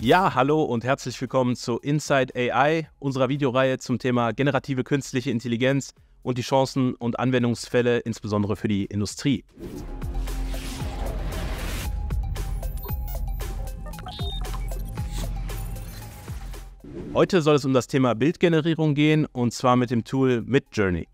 Ja, hallo und herzlich willkommen zu Inside AI, unserer Videoreihe zum Thema generative künstliche Intelligenz und die Chancen und Anwendungsfälle insbesondere für die Industrie. Heute soll es um das Thema Bildgenerierung gehen und zwar mit dem Tool Midjourney.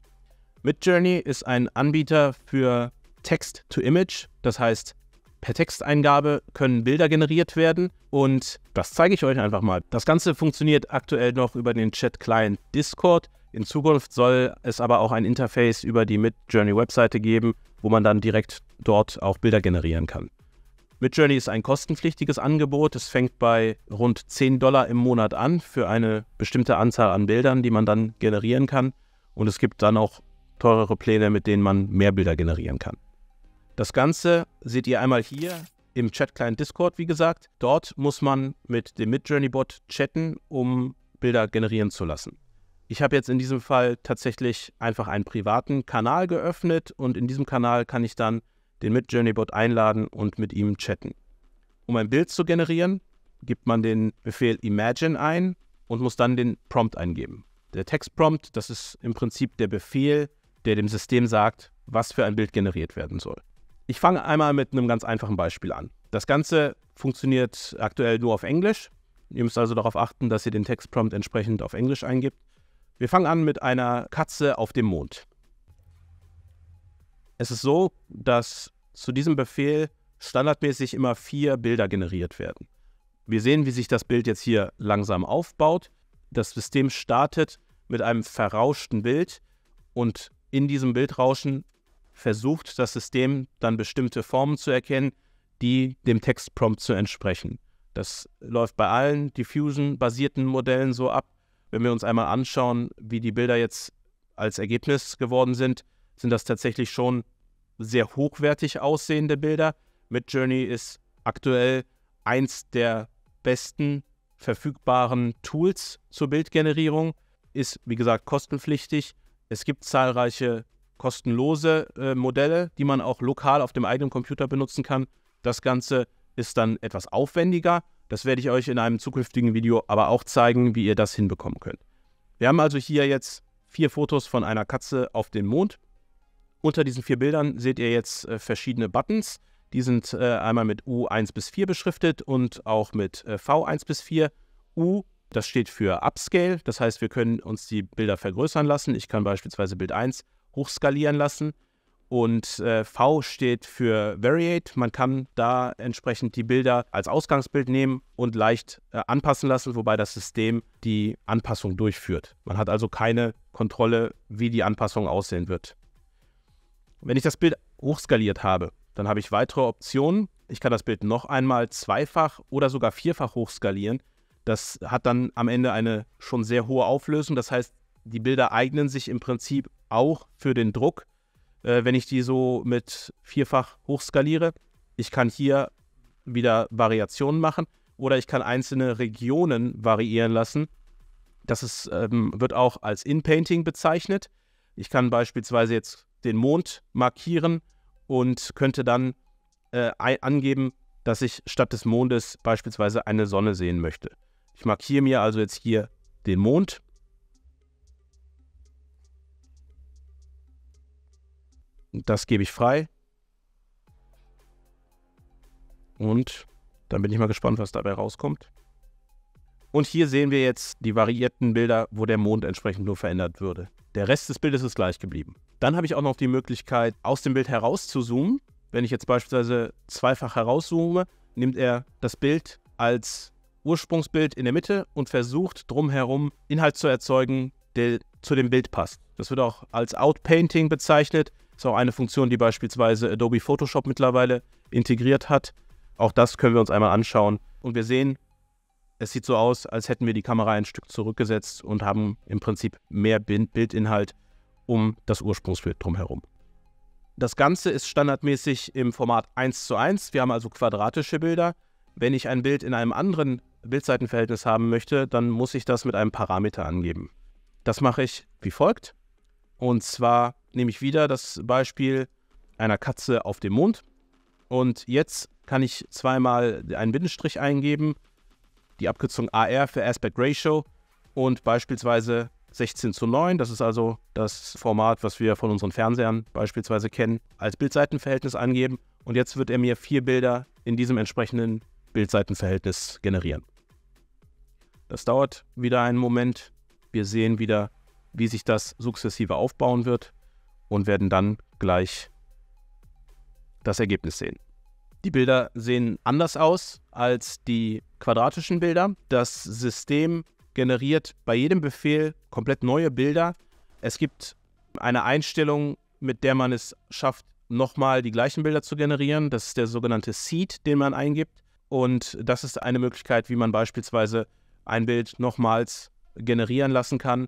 Midjourney ist ein Anbieter für Text-to-Image, das heißt Per Texteingabe können Bilder generiert werden und das zeige ich euch einfach mal. Das Ganze funktioniert aktuell noch über den Chat-Client Discord. In Zukunft soll es aber auch ein Interface über die Midjourney-Webseite geben, wo man dann direkt dort auch Bilder generieren kann. Midjourney ist ein kostenpflichtiges Angebot. Es fängt bei rund 10 Dollar im Monat an für eine bestimmte Anzahl an Bildern, die man dann generieren kann. Und es gibt dann auch teurere Pläne, mit denen man mehr Bilder generieren kann. Das Ganze seht ihr einmal hier im Chat-Client Discord, wie gesagt. Dort muss man mit dem Midjourney-Bot chatten, um Bilder generieren zu lassen. Ich habe jetzt in diesem Fall tatsächlich einfach einen privaten Kanal geöffnet und in diesem Kanal kann ich dann den Midjourney-Bot einladen und mit ihm chatten. Um ein Bild zu generieren, gibt man den Befehl Imagine ein und muss dann den Prompt eingeben. Der Textprompt, das ist im Prinzip der Befehl, der dem System sagt, was für ein Bild generiert werden soll. Ich fange einmal mit einem ganz einfachen Beispiel an. Das Ganze funktioniert aktuell nur auf Englisch. Ihr müsst also darauf achten, dass ihr den Textprompt entsprechend auf Englisch eingibt. Wir fangen an mit einer Katze auf dem Mond. Es ist so, dass zu diesem Befehl standardmäßig immer vier Bilder generiert werden. Wir sehen, wie sich das Bild jetzt hier langsam aufbaut. Das System startet mit einem verrauschten Bild und in diesem Bildrauschen versucht das System dann bestimmte Formen zu erkennen, die dem Textprompt zu entsprechen. Das läuft bei allen Diffusion-basierten Modellen so ab. Wenn wir uns einmal anschauen, wie die Bilder jetzt als Ergebnis geworden sind, sind das tatsächlich schon sehr hochwertig aussehende Bilder. Midjourney ist aktuell eins der besten verfügbaren Tools zur Bildgenerierung, ist wie gesagt kostenpflichtig. Es gibt zahlreiche kostenlose äh, Modelle, die man auch lokal auf dem eigenen Computer benutzen kann. Das Ganze ist dann etwas aufwendiger. Das werde ich euch in einem zukünftigen Video aber auch zeigen, wie ihr das hinbekommen könnt. Wir haben also hier jetzt vier Fotos von einer Katze auf dem Mond. Unter diesen vier Bildern seht ihr jetzt äh, verschiedene Buttons. Die sind äh, einmal mit U1 bis 4 beschriftet und auch mit äh, V1 bis 4. U, das steht für Upscale, das heißt, wir können uns die Bilder vergrößern lassen. Ich kann beispielsweise Bild 1 hochskalieren lassen. Und äh, V steht für Variate. Man kann da entsprechend die Bilder als Ausgangsbild nehmen und leicht äh, anpassen lassen, wobei das System die Anpassung durchführt. Man hat also keine Kontrolle, wie die Anpassung aussehen wird. Wenn ich das Bild hochskaliert habe, dann habe ich weitere Optionen. Ich kann das Bild noch einmal zweifach oder sogar vierfach hochskalieren. Das hat dann am Ende eine schon sehr hohe Auflösung. Das heißt, die Bilder eignen sich im Prinzip auch für den Druck, äh, wenn ich die so mit vierfach hochskaliere. Ich kann hier wieder Variationen machen oder ich kann einzelne Regionen variieren lassen. Das ist, ähm, wird auch als Inpainting bezeichnet. Ich kann beispielsweise jetzt den Mond markieren und könnte dann äh, angeben, dass ich statt des Mondes beispielsweise eine Sonne sehen möchte. Ich markiere mir also jetzt hier den Mond Das gebe ich frei. Und dann bin ich mal gespannt, was dabei rauskommt. Und hier sehen wir jetzt die variierten Bilder, wo der Mond entsprechend nur verändert würde. Der Rest des Bildes ist gleich geblieben. Dann habe ich auch noch die Möglichkeit, aus dem Bild heraus zu zoomen. Wenn ich jetzt beispielsweise zweifach herauszoome, nimmt er das Bild als Ursprungsbild in der Mitte und versucht drumherum Inhalt zu erzeugen, der zu dem Bild passt. Das wird auch als Outpainting bezeichnet. Ist auch eine Funktion, die beispielsweise Adobe Photoshop mittlerweile integriert hat. Auch das können wir uns einmal anschauen. Und wir sehen, es sieht so aus, als hätten wir die Kamera ein Stück zurückgesetzt und haben im Prinzip mehr Bildinhalt um das Ursprungsbild drumherum. Das Ganze ist standardmäßig im Format 1 zu 1. Wir haben also quadratische Bilder. Wenn ich ein Bild in einem anderen Bildseitenverhältnis haben möchte, dann muss ich das mit einem Parameter angeben. Das mache ich wie folgt. Und zwar nehme ich wieder das Beispiel einer Katze auf dem Mond. Und jetzt kann ich zweimal einen Bindestrich eingeben, die Abkürzung AR für Aspect Ratio und beispielsweise 16 zu 9, das ist also das Format, was wir von unseren Fernsehern beispielsweise kennen, als Bildseitenverhältnis angeben. Und jetzt wird er mir vier Bilder in diesem entsprechenden Bildseitenverhältnis generieren. Das dauert wieder einen Moment. Wir sehen wieder wie sich das sukzessive aufbauen wird und werden dann gleich das Ergebnis sehen. Die Bilder sehen anders aus als die quadratischen Bilder. Das System generiert bei jedem Befehl komplett neue Bilder. Es gibt eine Einstellung, mit der man es schafft, nochmal die gleichen Bilder zu generieren. Das ist der sogenannte Seed, den man eingibt. Und das ist eine Möglichkeit, wie man beispielsweise ein Bild nochmals generieren lassen kann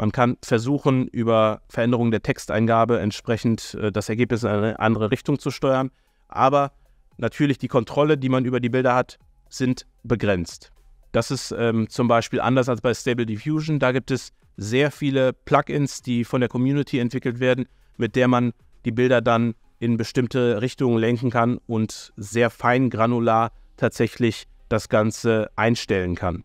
man kann versuchen, über Veränderungen der Texteingabe entsprechend äh, das Ergebnis in eine andere Richtung zu steuern. Aber natürlich die Kontrolle, die man über die Bilder hat, sind begrenzt. Das ist ähm, zum Beispiel anders als bei Stable Diffusion. Da gibt es sehr viele Plugins, die von der Community entwickelt werden, mit der man die Bilder dann in bestimmte Richtungen lenken kann und sehr fein granular tatsächlich das Ganze einstellen kann.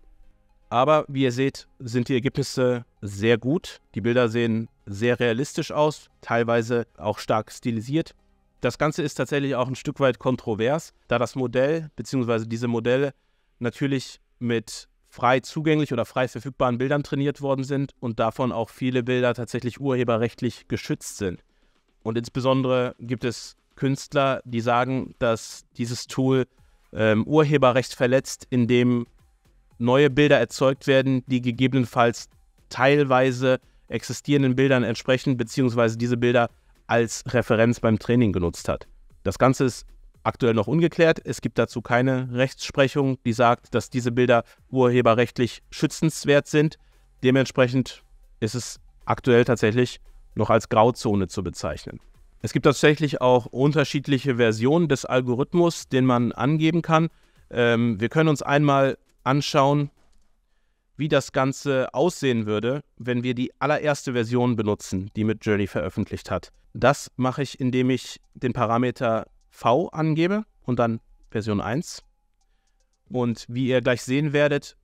Aber wie ihr seht, sind die Ergebnisse sehr gut. Die Bilder sehen sehr realistisch aus, teilweise auch stark stilisiert. Das Ganze ist tatsächlich auch ein Stück weit kontrovers, da das Modell bzw. diese Modelle natürlich mit frei zugänglich oder frei verfügbaren Bildern trainiert worden sind und davon auch viele Bilder tatsächlich urheberrechtlich geschützt sind. Und insbesondere gibt es Künstler, die sagen, dass dieses Tool ähm, Urheberrecht verletzt, indem neue Bilder erzeugt werden, die gegebenenfalls teilweise existierenden Bildern entsprechen, beziehungsweise diese Bilder als Referenz beim Training genutzt hat. Das Ganze ist aktuell noch ungeklärt. Es gibt dazu keine Rechtsprechung, die sagt, dass diese Bilder urheberrechtlich schützenswert sind. Dementsprechend ist es aktuell tatsächlich noch als Grauzone zu bezeichnen. Es gibt tatsächlich auch unterschiedliche Versionen des Algorithmus, den man angeben kann. Ähm, wir können uns einmal anschauen, wie das Ganze aussehen würde, wenn wir die allererste Version benutzen, die mit Journey veröffentlicht hat. Das mache ich, indem ich den Parameter v angebe und dann Version 1. Und wie ihr gleich sehen werdet,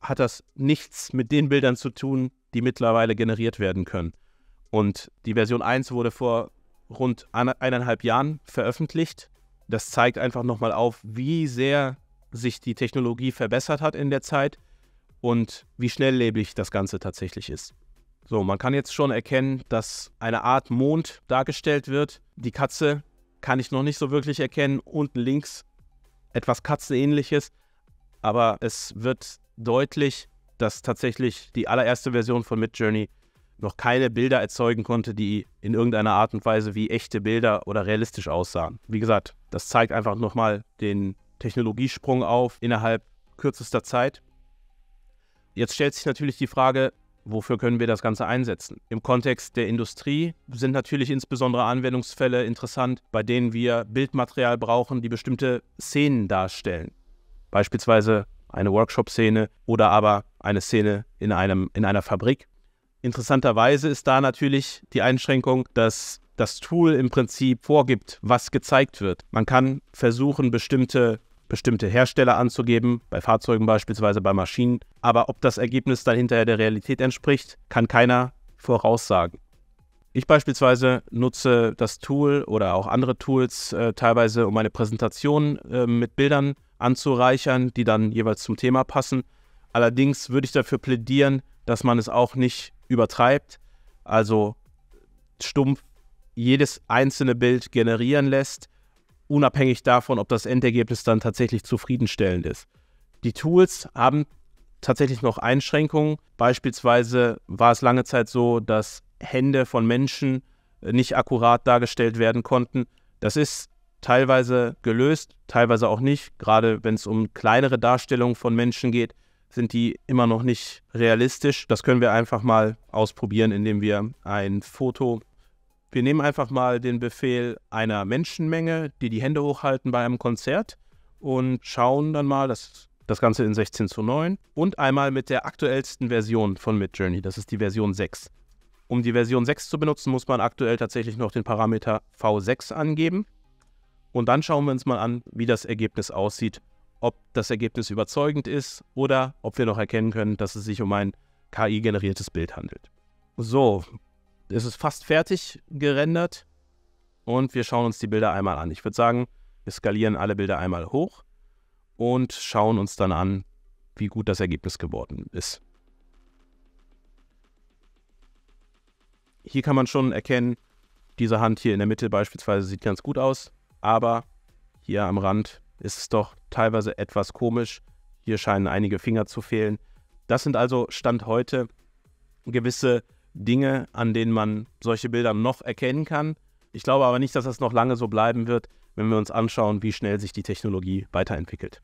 hat das nichts mit den Bildern zu tun, die mittlerweile generiert werden können. Und die Version 1 wurde vor rund eineinhalb Jahren veröffentlicht. Das zeigt einfach nochmal auf, wie sehr sich die Technologie verbessert hat in der Zeit und wie schnelllebig das Ganze tatsächlich ist. So, man kann jetzt schon erkennen, dass eine Art Mond dargestellt wird. Die Katze kann ich noch nicht so wirklich erkennen. Unten links etwas Katzenähnliches. Aber es wird deutlich, dass tatsächlich die allererste Version von Midjourney noch keine Bilder erzeugen konnte, die in irgendeiner Art und Weise wie echte Bilder oder realistisch aussahen. Wie gesagt, das zeigt einfach nochmal den Technologiesprung auf innerhalb kürzester Zeit. Jetzt stellt sich natürlich die Frage, wofür können wir das Ganze einsetzen? Im Kontext der Industrie sind natürlich insbesondere Anwendungsfälle interessant, bei denen wir Bildmaterial brauchen, die bestimmte Szenen darstellen. Beispielsweise eine Workshop-Szene oder aber eine Szene in, einem, in einer Fabrik. Interessanterweise ist da natürlich die Einschränkung, dass das Tool im Prinzip vorgibt, was gezeigt wird. Man kann versuchen, bestimmte, bestimmte Hersteller anzugeben, bei Fahrzeugen beispielsweise, bei Maschinen. Aber ob das Ergebnis dann hinterher der Realität entspricht, kann keiner voraussagen. Ich beispielsweise nutze das Tool oder auch andere Tools äh, teilweise, um meine Präsentation äh, mit Bildern anzureichern, die dann jeweils zum Thema passen. Allerdings würde ich dafür plädieren, dass man es auch nicht übertreibt. Also stumpf jedes einzelne Bild generieren lässt, unabhängig davon, ob das Endergebnis dann tatsächlich zufriedenstellend ist. Die Tools haben tatsächlich noch Einschränkungen. Beispielsweise war es lange Zeit so, dass Hände von Menschen äh, nicht akkurat dargestellt werden konnten. Das ist teilweise gelöst, teilweise auch nicht. Gerade wenn es um kleinere Darstellungen von Menschen geht, sind die immer noch nicht realistisch. Das können wir einfach mal ausprobieren, indem wir ein Foto wir nehmen einfach mal den Befehl einer Menschenmenge, die die Hände hochhalten bei einem Konzert und schauen dann mal, das, das Ganze in 16 zu 9 und einmal mit der aktuellsten Version von Midjourney, das ist die Version 6. Um die Version 6 zu benutzen, muss man aktuell tatsächlich noch den Parameter V6 angeben. Und dann schauen wir uns mal an, wie das Ergebnis aussieht, ob das Ergebnis überzeugend ist oder ob wir noch erkennen können, dass es sich um ein KI-generiertes Bild handelt. So, es ist fast fertig gerendert und wir schauen uns die Bilder einmal an. Ich würde sagen, wir skalieren alle Bilder einmal hoch und schauen uns dann an, wie gut das Ergebnis geworden ist. Hier kann man schon erkennen, diese Hand hier in der Mitte beispielsweise sieht ganz gut aus, aber hier am Rand ist es doch teilweise etwas komisch. Hier scheinen einige Finger zu fehlen. Das sind also Stand heute gewisse Dinge, an denen man solche Bilder noch erkennen kann. Ich glaube aber nicht, dass das noch lange so bleiben wird, wenn wir uns anschauen, wie schnell sich die Technologie weiterentwickelt.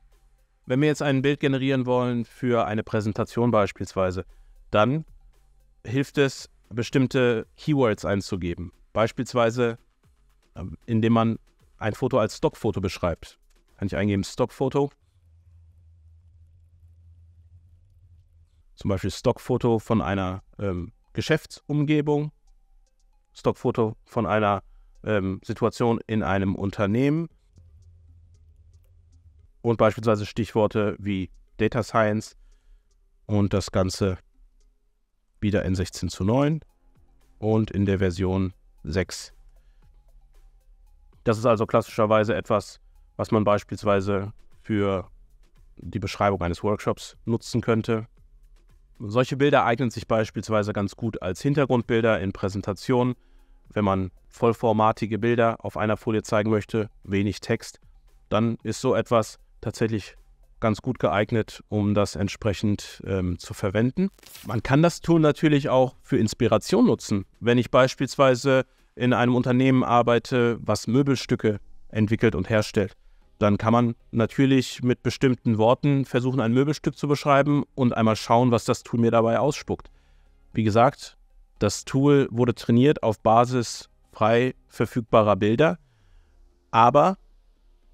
Wenn wir jetzt ein Bild generieren wollen für eine Präsentation beispielsweise, dann hilft es, bestimmte Keywords einzugeben. Beispielsweise, ähm, indem man ein Foto als Stockfoto beschreibt. Kann ich eingeben Stockfoto. Zum Beispiel Stockfoto von einer ähm, Geschäftsumgebung, Stockfoto von einer ähm, Situation in einem Unternehmen und beispielsweise Stichworte wie Data Science und das Ganze wieder in 16 zu 9 und in der Version 6. Das ist also klassischerweise etwas, was man beispielsweise für die Beschreibung eines Workshops nutzen könnte, solche Bilder eignen sich beispielsweise ganz gut als Hintergrundbilder in Präsentationen, wenn man vollformatige Bilder auf einer Folie zeigen möchte, wenig Text, dann ist so etwas tatsächlich ganz gut geeignet, um das entsprechend ähm, zu verwenden. Man kann das Tool natürlich auch für Inspiration nutzen. Wenn ich beispielsweise in einem Unternehmen arbeite, was Möbelstücke entwickelt und herstellt, dann kann man natürlich mit bestimmten Worten versuchen, ein Möbelstück zu beschreiben und einmal schauen, was das Tool mir dabei ausspuckt. Wie gesagt, das Tool wurde trainiert auf Basis frei verfügbarer Bilder, aber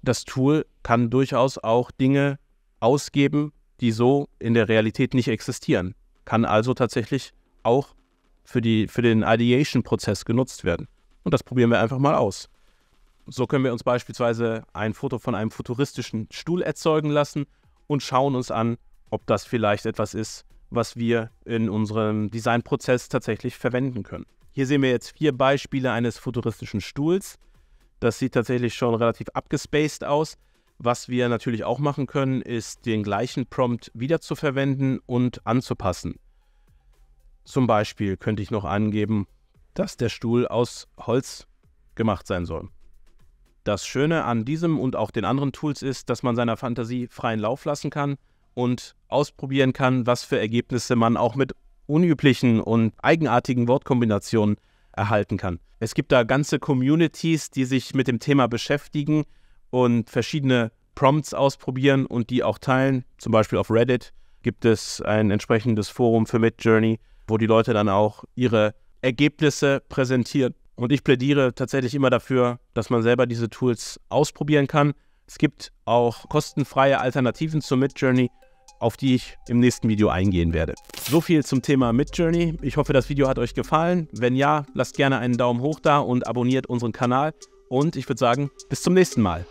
das Tool kann durchaus auch Dinge ausgeben, die so in der Realität nicht existieren. Kann also tatsächlich auch für, die, für den Ideation-Prozess genutzt werden. Und das probieren wir einfach mal aus. So können wir uns beispielsweise ein Foto von einem futuristischen Stuhl erzeugen lassen und schauen uns an, ob das vielleicht etwas ist, was wir in unserem Designprozess tatsächlich verwenden können. Hier sehen wir jetzt vier Beispiele eines futuristischen Stuhls. Das sieht tatsächlich schon relativ abgespaced aus. Was wir natürlich auch machen können, ist den gleichen Prompt wiederzuverwenden und anzupassen. Zum Beispiel könnte ich noch angeben, dass der Stuhl aus Holz gemacht sein soll. Das Schöne an diesem und auch den anderen Tools ist, dass man seiner Fantasie freien Lauf lassen kann und ausprobieren kann, was für Ergebnisse man auch mit unüblichen und eigenartigen Wortkombinationen erhalten kann. Es gibt da ganze Communities, die sich mit dem Thema beschäftigen und verschiedene Prompts ausprobieren und die auch teilen. Zum Beispiel auf Reddit gibt es ein entsprechendes Forum für Midjourney, wo die Leute dann auch ihre Ergebnisse präsentieren und ich plädiere tatsächlich immer dafür, dass man selber diese Tools ausprobieren kann. Es gibt auch kostenfreie Alternativen zur Midjourney, auf die ich im nächsten Video eingehen werde. So viel zum Thema Midjourney. Ich hoffe, das Video hat euch gefallen. Wenn ja, lasst gerne einen Daumen hoch da und abonniert unseren Kanal. Und ich würde sagen, bis zum nächsten Mal.